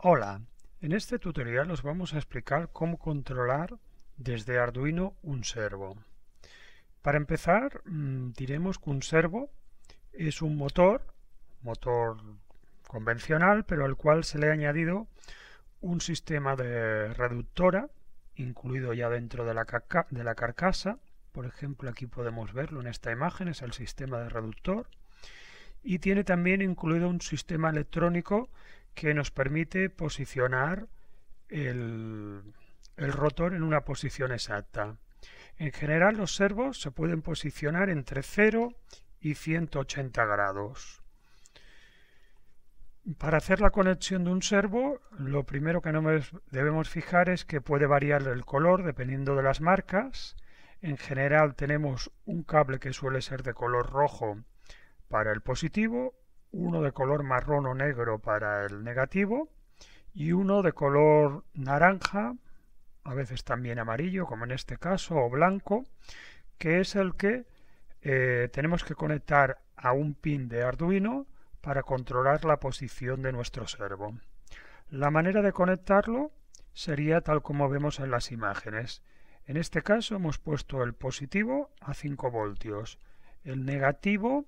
Hola, en este tutorial os vamos a explicar cómo controlar desde Arduino un servo. Para empezar, mm, diremos que un servo es un motor, motor convencional, pero al cual se le ha añadido un sistema de reductora, incluido ya dentro de la, de la carcasa. Por ejemplo, aquí podemos verlo en esta imagen, es el sistema de reductor y tiene también incluido un sistema electrónico que nos permite posicionar el, rotor en una posición exacta. En general los servos se pueden posicionar entre 0 y 180 grados. Para hacer la conexión de un servo, lo primero que debemos fijar es que puede variar el color dependiendo de las marcas. En general tenemos un cable que suele ser de color rojo para el positivo, uno de color marrón o negro para el negativo y uno de color naranja, a veces también amarillo, como en este caso, o blanco, que es el que eh, tenemos que conectar a un pin de Arduino para controlar la posición de nuestro servo. La manera de conectarlo sería tal como vemos en las imágenes. En este caso hemos puesto el positivo a 5 voltios, el negativo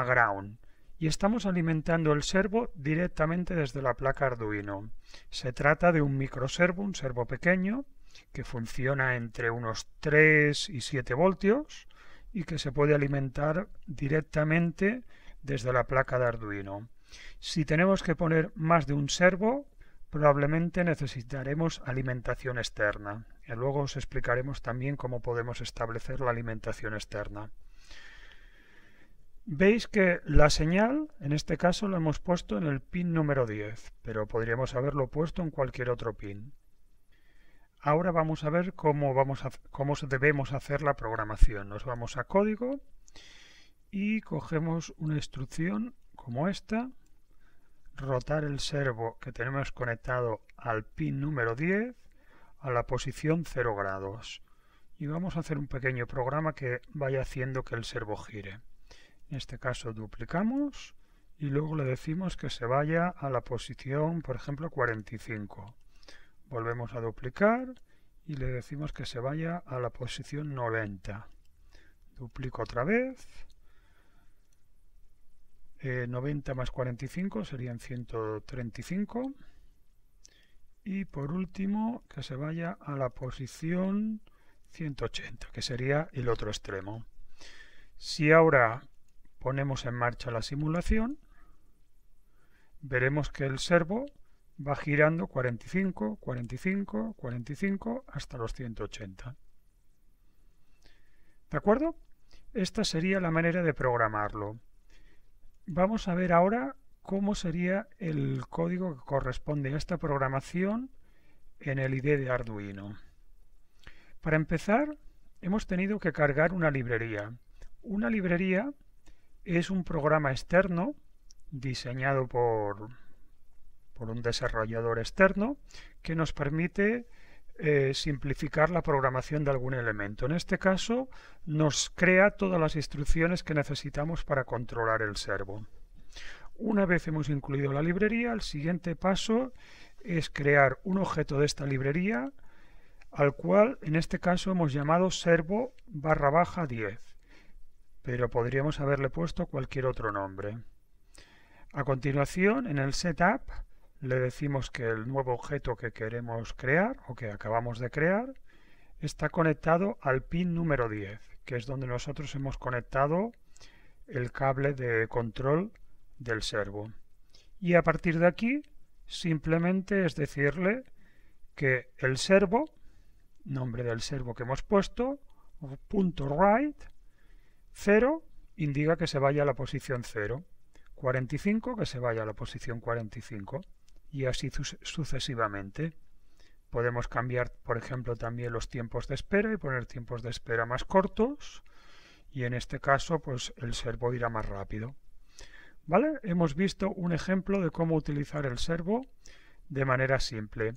a ground y estamos alimentando el servo directamente desde la placa Arduino. Se trata de un microservo, un servo pequeño, que funciona entre unos 3 y 7 voltios y que se puede alimentar directamente desde la placa de Arduino. Si tenemos que poner más de un servo, probablemente necesitaremos alimentación externa. Y luego os explicaremos también cómo podemos establecer la alimentación externa. Veis que la señal, en este caso, la hemos puesto en el pin número 10, pero podríamos haberlo puesto en cualquier otro pin. Ahora vamos a ver cómo, debemos hacer la programación. Nos vamos a código y cogemos una instrucción como esta, rotar el servo que tenemos conectado al pin número 10 a la posición 0 grados. Y vamos a hacer un pequeño programa que vaya haciendo que el servo gire. En este caso duplicamos y luego le decimos que se vaya a la posición, por ejemplo, 45. Volvemos a duplicar y le decimos que se vaya a la posición 90. Duplico otra vez. 90 eh, más 45 serían 135. Y por último, que se vaya a la posición 180, que sería el otro extremo. Si ahora Ponemos en marcha la simulación. Veremos que el servo va girando 45, 45, 45 hasta los 180. ¿De acuerdo? Esta sería la manera de programarlo. Vamos a ver ahora cómo sería el código que corresponde a esta programación en el IDE de Arduino. Para empezar, hemos tenido que cargar una librería. Una librería es un programa externo diseñado por, un desarrollador externo que nos permite eh, simplificar la programación de algún elemento. En este caso, nos crea todas las instrucciones que necesitamos para controlar el servo. Una vez hemos incluido la librería, el siguiente paso es crear un objeto de esta librería al cual en este caso hemos llamado servo barra baja 10 pero podríamos haberle puesto cualquier otro nombre. A continuación, en el setup, le decimos que el nuevo objeto que queremos crear o que acabamos de crear está conectado al pin número 10, que es donde nosotros hemos conectado el cable de control del servo. Y a partir de aquí, simplemente es decirle que el servo, nombre del servo que hemos puesto, punto write, 0 indica que se vaya a la posición 0, 45 que se vaya a la posición 45 y así sucesivamente. Podemos cambiar, por ejemplo, también los tiempos de espera y poner tiempos de espera más cortos y en este caso pues el servo irá más rápido. ¿Vale? Hemos visto un ejemplo de cómo utilizar el servo de manera simple.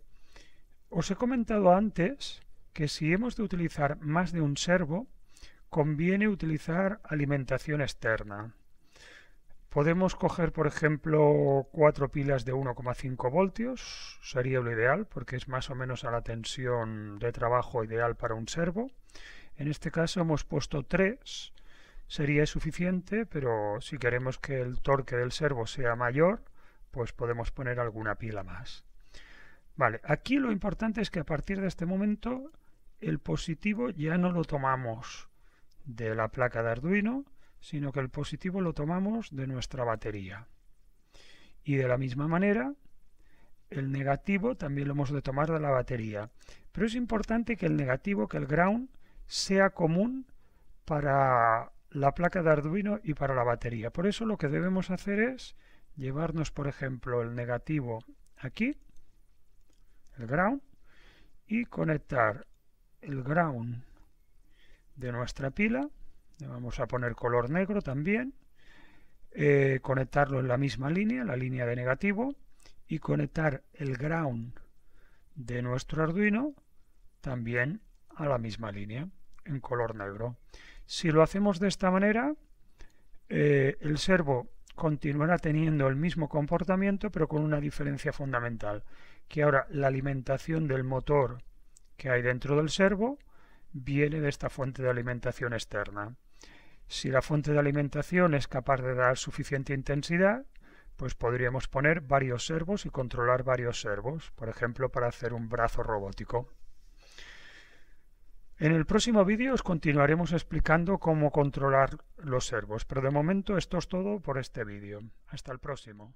Os he comentado antes que si hemos de utilizar más de un servo, conviene utilizar alimentación externa. Podemos coger, por ejemplo, cuatro pilas de 1,5 voltios, sería lo ideal, porque es más o menos a la tensión de trabajo ideal para un servo. En este caso hemos puesto tres, sería suficiente, pero si queremos que el torque del servo sea mayor, pues podemos poner alguna pila más. Vale, aquí lo importante es que a partir de este momento el positivo ya no lo tomamos, de la placa de Arduino, sino que el positivo lo tomamos de nuestra batería. Y de la misma manera, el negativo también lo hemos de tomar de la batería. Pero es importante que el negativo, que el ground, sea común para la placa de Arduino y para la batería. Por eso lo que debemos hacer es llevarnos, por ejemplo, el negativo aquí, el ground, y conectar el ground de nuestra pila, le vamos a poner color negro también, eh, conectarlo en la misma línea, la línea de negativo, y conectar el ground de nuestro Arduino también a la misma línea, en color negro. Si lo hacemos de esta manera, eh, el servo continuará teniendo el mismo comportamiento, pero con una diferencia fundamental, que ahora la alimentación del motor que hay dentro del servo viene de esta fuente de alimentación externa. Si la fuente de alimentación es capaz de dar suficiente intensidad, pues podríamos poner varios servos y controlar varios servos, por ejemplo, para hacer un brazo robótico. En el próximo vídeo os continuaremos explicando cómo controlar los servos, pero de momento esto es todo por este vídeo. Hasta el próximo.